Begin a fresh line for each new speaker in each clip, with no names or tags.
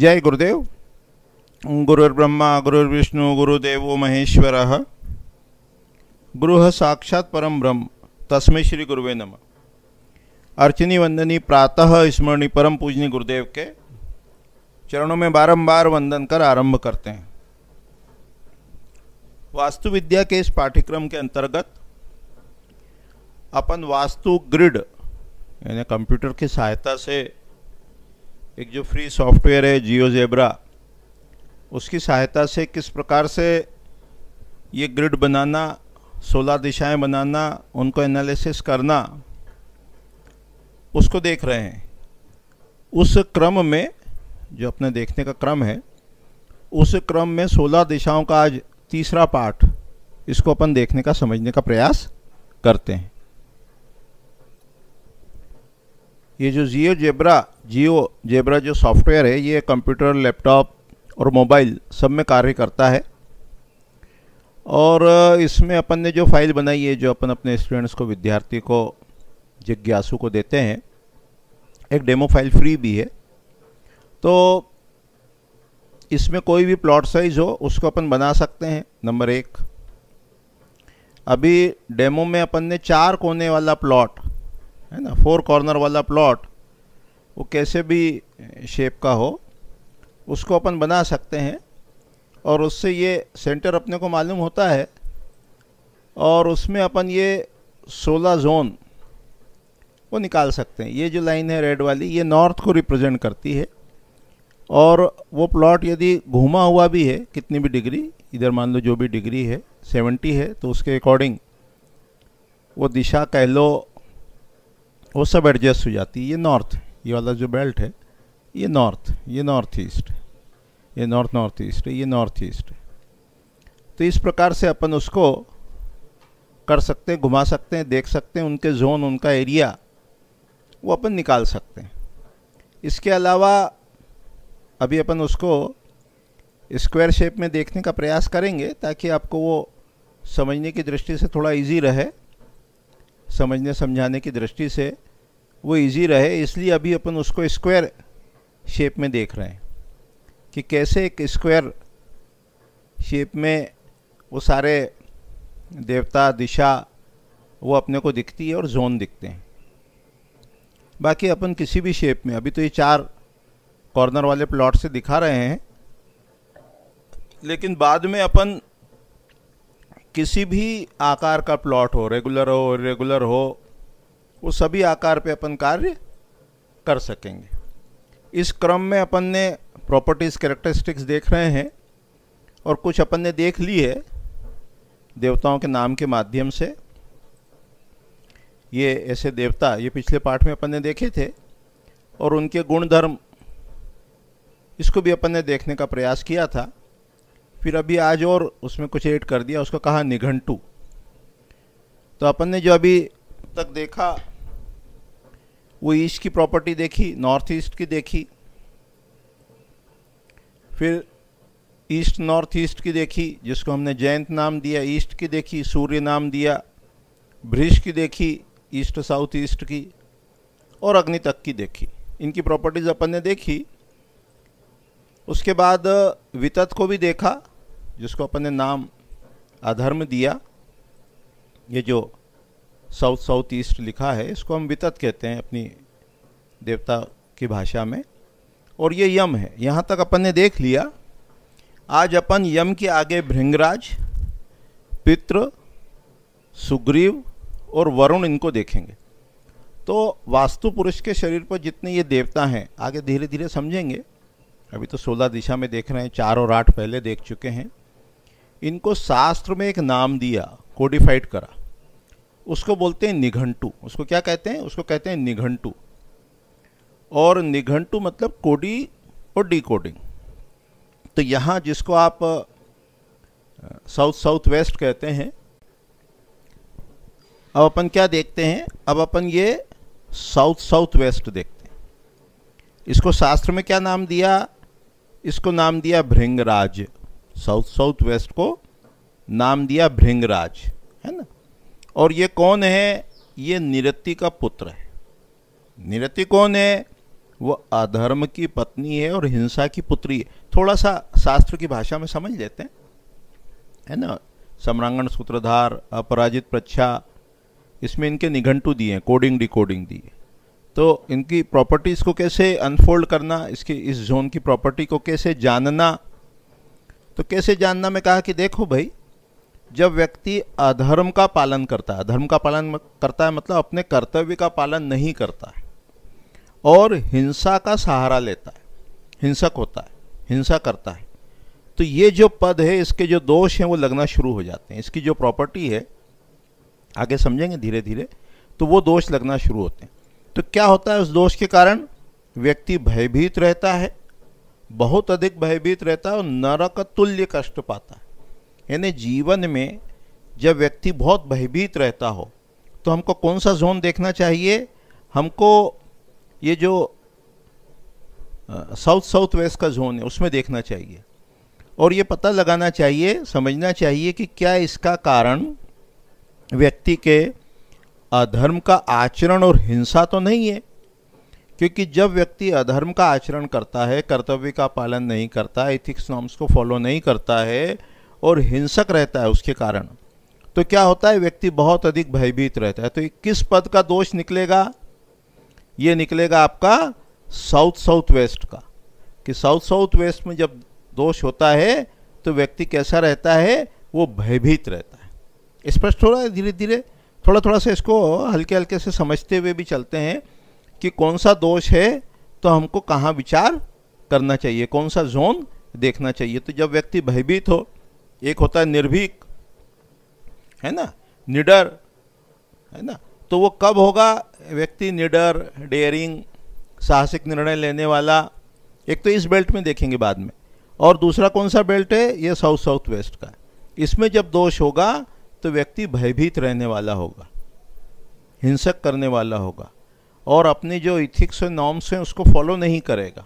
जय गुरुदेव गुरुर्ब्रह्मा गुरुर्विष्णु गुरुदेव महेश्वर गुरु साक्षात परम ब्रह्म तस्में श्री गुरुवे नम अर्चनी वंदनी प्रातः स्मरणी परम पूजनी गुरुदेव के चरणों में बारंबार वंदन कर आरंभ करते हैं वास्तु विद्या के इस पाठ्यक्रम के अंतर्गत अपन वास्तु ग्रिड यानी कंप्यूटर की सहायता से एक जो फ्री सॉफ्टवेयर है जियो जेबरा उसकी सहायता से किस प्रकार से ये ग्रिड बनाना सोलह दिशाएं बनाना उनको एनालिसिस करना उसको देख रहे हैं उस क्रम में जो अपने देखने का क्रम है उस क्रम में सोलह दिशाओं का आज तीसरा पार्ट इसको अपन देखने का समझने का प्रयास करते हैं ये जो जियो जेब्रा जियो जेबरा जो सॉफ्टवेयर है ये कंप्यूटर लैपटॉप और मोबाइल सब में कार्य करता है और इसमें अपन ने जो फाइल बनाई है जो अपन अपने स्टूडेंट्स को विद्यार्थी को जिज्ञासु को देते हैं एक डेमो फाइल फ्री भी है तो इसमें कोई भी प्लॉट साइज हो उसको अपन बना सकते हैं नंबर एक अभी डेमो में अपन ने चार कोने वाला प्लॉट है ना फोर कॉर्नर वाला प्लॉट वो कैसे भी शेप का हो उसको अपन बना सकते हैं और उससे ये सेंटर अपने को मालूम होता है और उसमें अपन ये 16 जोन वो निकाल सकते हैं ये जो लाइन है रेड वाली ये नॉर्थ को रिप्रेजेंट करती है और वो प्लॉट यदि घूमा हुआ भी है कितनी भी डिग्री इधर मान लो जो भी डिग्री है 70 है तो उसके अकॉर्डिंग वो दिशा कह लो वो सब एडजस्ट हो जाती है ये नॉर्थ है ये वाला जो बेल्ट है ये नॉर्थ ये नॉर्थ ईस्ट ये नॉर्थ नॉर्थ ईस्ट ये नॉर्थ ईस्ट तो इस प्रकार से अपन उसको कर सकते हैं घुमा सकते हैं देख सकते हैं उनके जोन उनका एरिया वो अपन निकाल सकते हैं इसके अलावा अभी अपन उसको स्क्वायर शेप में देखने का प्रयास करेंगे ताकि आपको वो समझने की दृष्टि से थोड़ा इजी रहे समझने समझाने की दृष्टि से वो इजी रहे इसलिए अभी अपन उसको स्क्वायर शेप में देख रहे हैं कि कैसे एक स्क्वायर शेप में वो सारे देवता दिशा वो अपने को दिखती है और जोन दिखते हैं बाकी अपन किसी भी शेप में अभी तो ये चार कॉर्नर वाले प्लॉट से दिखा रहे हैं लेकिन बाद में अपन किसी भी आकार का प्लॉट हो रेगुलर हो रेगुलर हो वो सभी आकार पे अपन कार्य कर सकेंगे इस क्रम में अपन ने प्रॉपर्टीज़ कैरेक्टरिस्टिक्स देख रहे हैं और कुछ अपन ने देख ली है देवताओं के नाम के माध्यम से ये ऐसे देवता ये पिछले पाठ में अपन ने देखे थे और उनके गुणधर्म इसको भी अपन ने देखने का प्रयास किया था फिर अभी आज और उसमें कुछ ऐड कर दिया उसको कहा निघंटू तो अपन ने जो अभी तक देखा वो ईस्ट की प्रॉपर्टी देखी नॉर्थ ईस्ट की देखी फिर ईस्ट नॉर्थ ईस्ट की देखी जिसको हमने जयंत नाम दिया ईस्ट की देखी सूर्य नाम दिया ब्रिज की देखी ईस्ट साउथ ईस्ट की और अग्नि तक की देखी इनकी प्रॉपर्टीज़ अपन ने देखी उसके बाद वितत को भी देखा जिसको अपन ने नाम अधर्म दिया ये जो साउथ साउथ ईस्ट लिखा है इसको हम वितत कहते हैं अपनी देवता की भाषा में और ये यम है यहाँ तक अपन ने देख लिया आज अपन यम के आगे भृंगराज पित्र सुग्रीव और वरुण इनको देखेंगे तो वास्तु पुरुष के शरीर पर जितने ये देवता हैं आगे धीरे धीरे समझेंगे अभी तो सोलह दिशा में देख रहे हैं चार और आठ पहले देख चुके हैं इनको शास्त्र में एक नाम दिया कोडिफाइड करा उसको बोलते हैं निघंटू उसको क्या कहते हैं उसको कहते हैं निघंटू और निघंटू मतलब कोडी और डिकोडिंग तो यहाँ जिसको आप साउथ साउथ वेस्ट कहते हैं अब अपन क्या देखते हैं अब अपन ये साउथ साउथ वेस्ट देखते हैं इसको शास्त्र में क्या नाम दिया इसको नाम दिया भृंगराज साउथ साउथ वेस्ट को नाम दिया भृंगराज है ना और ये कौन है ये निरति का पुत्र है निरति कौन है वो अधर्म की पत्नी है और हिंसा की पुत्री है थोड़ा सा शास्त्र की भाषा में समझ लेते हैं है ना सम्रांगण सूत्रधार अपराजित प्रच्छा इसमें इनके निघंटू दिए हैं कोडिंग डिकोडिंग दी है तो इनकी प्रॉपर्टीज़ को कैसे अनफोल्ड करना इसकी इस जोन की प्रॉपर्टी को कैसे जानना तो कैसे जानना मैं कहा कि देखो भाई जब व्यक्ति अधर्म का पालन करता है अधर्म का पालन करता है मतलब अपने कर्तव्य का पालन नहीं करता है और हिंसा का सहारा लेता है हिंसक होता है हिंसा करता है तो ये जो पद है इसके जो दोष हैं वो लगना शुरू हो जाते हैं इसकी जो प्रॉपर्टी है आगे समझेंगे धीरे धीरे तो वो दोष लगना शुरू होते हैं तो क्या होता है उस दोष के कारण व्यक्ति भयभीत रहता है बहुत अधिक भयभीत रहता है और नरक तुल्य कष्ट पाता है यानी जीवन में जब व्यक्ति बहुत भयभीत रहता हो तो हमको कौन सा जोन देखना चाहिए हमको ये जो साउथ साउथ वेस्ट का जोन है उसमें देखना चाहिए और ये पता लगाना चाहिए समझना चाहिए कि क्या इसका कारण व्यक्ति के अधर्म का आचरण और हिंसा तो नहीं है क्योंकि जब व्यक्ति अधर्म का आचरण करता है कर्तव्य का पालन नहीं करता एथिक्स नॉर्म्स को फॉलो नहीं करता है और हिंसक रहता है उसके कारण तो क्या होता है व्यक्ति बहुत अधिक भयभीत रहता है तो किस पद का दोष निकलेगा ये निकलेगा आपका साउथ साउथ वेस्ट का कि साउथ साउथ वेस्ट में जब दोष होता है तो व्यक्ति कैसा रहता है वो भयभीत रहता है स्पष्ट हो रहा है धीरे धीरे थोड़ा थोड़ा सा इसको हल्के हल्के से समझते हुए भी चलते हैं कि कौन सा दोष है तो हमको कहाँ विचार करना चाहिए कौन सा जोन देखना चाहिए तो जब व्यक्ति भयभीत हो एक होता है निर्भीक है ना निडर है ना तो वो कब होगा व्यक्ति निडर डेयरिंग साहसिक निर्णय लेने वाला एक तो इस बेल्ट में देखेंगे बाद में और दूसरा कौन सा बेल्ट है ये साउथ साउथ वेस्ट का इसमें जब दोष होगा तो व्यक्ति भयभीत रहने वाला होगा हिंसक करने वाला होगा और अपने जो इथिक्स और नॉर्म्स हैं उसको फॉलो नहीं करेगा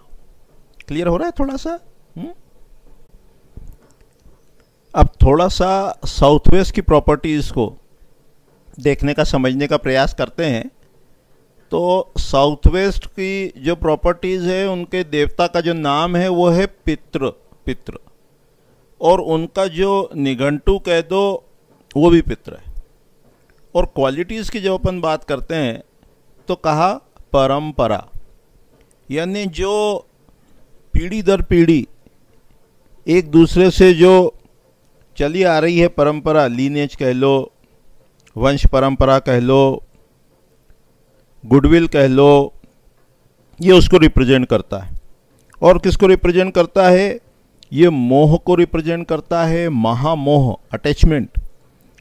क्लियर हो रहा है थोड़ा सा हुँ? हम्म? अब थोड़ा सा साउथ वेस्ट की प्रॉपर्टीज़ को देखने का समझने का प्रयास करते हैं तो साउथ वेस्ट की जो प्रॉपर्टीज़ है उनके देवता का जो नाम है वो है पित्र पित्र और उनका जो निघंटू कह दो वो भी पित्र है और क्वालिटीज़ की जब अपन बात करते हैं तो कहा परंपरा यानी जो पीढ़ी दर पीढ़ी एक दूसरे से जो चली आ रही है परंपरा लीनेज कह लो वंश परंपरा कह लो गुडविल कह लो ये उसको रिप्रेजेंट करता है और किसको रिप्रेजेंट करता है ये मोह को रिप्रेजेंट करता है महामोह अटैचमेंट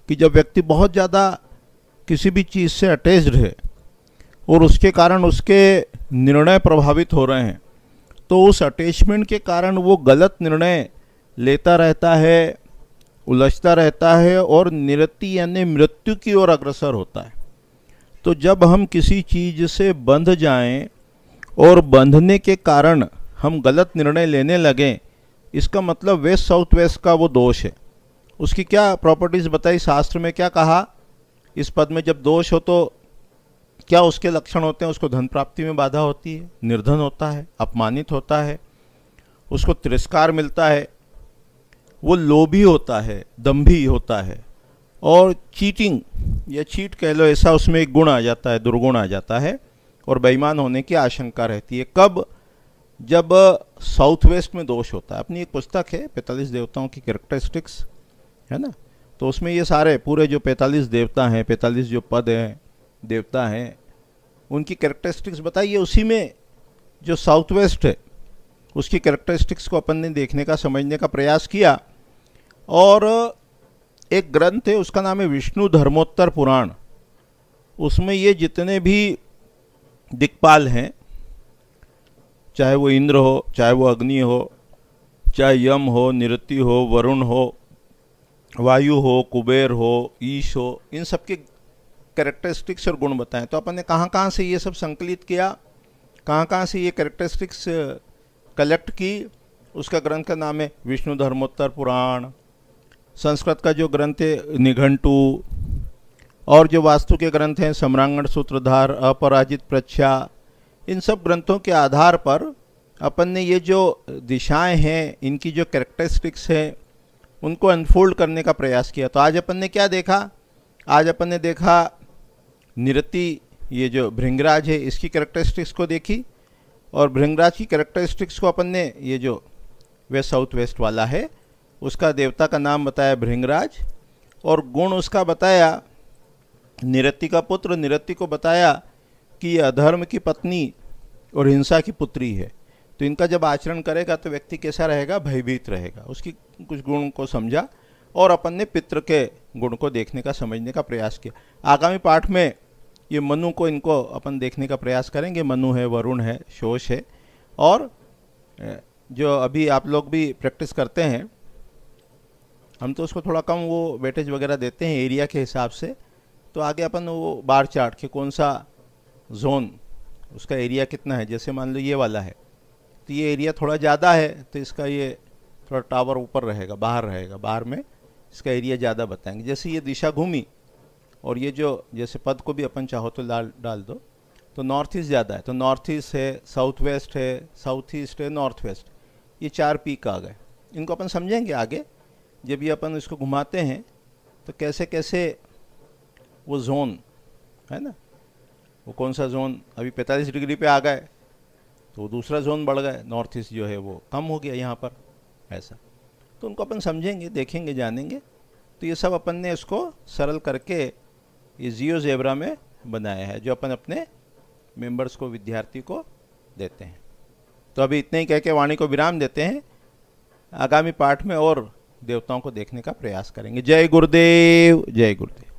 कि जब व्यक्ति बहुत ज़्यादा किसी भी चीज़ से अटैच्ड है और उसके कारण उसके निर्णय प्रभावित हो रहे हैं तो उस अटैचमेंट के कारण वो गलत निर्णय लेता रहता है उलझता रहता है और निरति यानी मृत्यु की ओर अग्रसर होता है तो जब हम किसी चीज़ से बंध जाएं और बंधने के कारण हम गलत निर्णय लेने लगें इसका मतलब वेस्ट साउथ वेस्ट का वो दोष है उसकी क्या प्रॉपर्टीज़ बताई शास्त्र में क्या कहा इस पद में जब दोष हो तो क्या उसके लक्षण होते हैं उसको धन प्राप्ति में बाधा होती है निर्धन होता है अपमानित होता है उसको तिरस्कार मिलता है वो लोभी होता है दम्भी होता है और चीटिंग या चीट कह लो ऐसा उसमें एक गुण आ जाता है दुर्गुण आ जाता है और बेईमान होने की आशंका रहती है कब जब साउथ वेस्ट में दोष होता है अपनी एक पुस्तक है पैंतालीस देवताओं की करेक्टरिस्टिक्स है ना तो उसमें ये सारे पूरे जो पैंतालीस देवता हैं पैंतालीस जो पद हैं देवता हैं उनकी करेक्टरिस्टिक्स बताइए उसी में जो साउथ वेस्ट है उसकी करेक्टरिस्टिक्स को अपन ने देखने का समझने का प्रयास किया और एक ग्रंथ है उसका नाम है विष्णु धर्मोत्तर पुराण उसमें ये जितने भी दिक्पाल हैं चाहे वो इंद्र हो चाहे वो अग्नि हो चाहे यम हो निरति हो वरुण हो वायु हो कुबेर हो ईश हो इन सब के कैरेक्टरिस्टिक्स और गुण बताएं तो अपन ने कहाँ कहाँ से ये सब संकलित किया कहाँ कहाँ से ये कैरेक्टरिस्टिक्स कलेक्ट की उसका ग्रंथ का नाम है विष्णु धर्मोत्तर पुराण संस्कृत का जो ग्रंथ है निघंटू और जो वास्तु के ग्रंथ हैं सम्रांगण सूत्रधार अपराजित प्रच्छा इन सब ग्रंथों के आधार पर अपन ने ये जो दिशाएं हैं इनकी जो कैरेक्टरिस्टिक्स हैं उनको अनफोल्ड करने का प्रयास किया तो आज अपन ने क्या देखा आज अपन ने देखा निरति ये जो भृंगराज है इसकी कैरेक्टरिस्टिक्स को देखी और भृंगराज की कैरेक्टरिस्टिक्स को अपन ने ये जो वेस्ट साउथ वेस्ट वाला है उसका देवता का नाम बताया भृंगराज और गुण उसका बताया निरत्ति का पुत्र निरत्ति को बताया कि यह अधर्म की पत्नी और हिंसा की पुत्री है तो इनका जब आचरण करेगा तो व्यक्ति कैसा रहेगा भयभीत रहेगा उसकी कुछ गुण को समझा और अपन ने पित्र के गुण को देखने का समझने का प्रयास किया आगामी पाठ में ये मनु को इनको अपन देखने का प्रयास करेंगे मनु है वरुण है शोष है और जो अभी आप लोग भी प्रैक्टिस करते हैं हम तो उसको थोड़ा कम वो वेटेज वगैरह देते हैं एरिया के हिसाब से तो आगे अपन वो बार चार्ट के कौन सा जोन उसका एरिया कितना है जैसे मान लो ये वाला है तो ये एरिया थोड़ा ज़्यादा है तो इसका ये थोड़ा टावर ऊपर रहेगा बाहर रहेगा बाहर में इसका एरिया ज़्यादा बताएंगे जैसे ये दिशा घूमी और ये जो जैसे पद को भी अपन चाहो तो लाल डाल दो तो नॉर्थ ईस्ट ज़्यादा है तो नॉर्थ ईस्ट है साउथ वेस्ट है साउथ ईस्ट है नॉर्थ वेस्ट ये चार पीक आ गए इनको अपन समझेंगे आगे जब ये अपन इसको घुमाते हैं तो कैसे कैसे वो जोन है ना वो कौन सा जोन अभी पैंतालीस डिग्री पे आ गए तो दूसरा जोन बढ़ गए नॉर्थ ईस्ट जो है वो कम हो गया यहाँ पर ऐसा तो उनको अपन समझेंगे देखेंगे जानेंगे तो ये सब अपन ने इसको सरल करके ये जियो जेबरा में बनाया है जो अपन अपने मेंबर्स को विद्यार्थी को देते हैं तो अभी इतने ही कह के वाणी को विराम देते हैं आगामी पाठ में और देवताओं को देखने का प्रयास करेंगे जय गुरुदेव जय गुरुदेव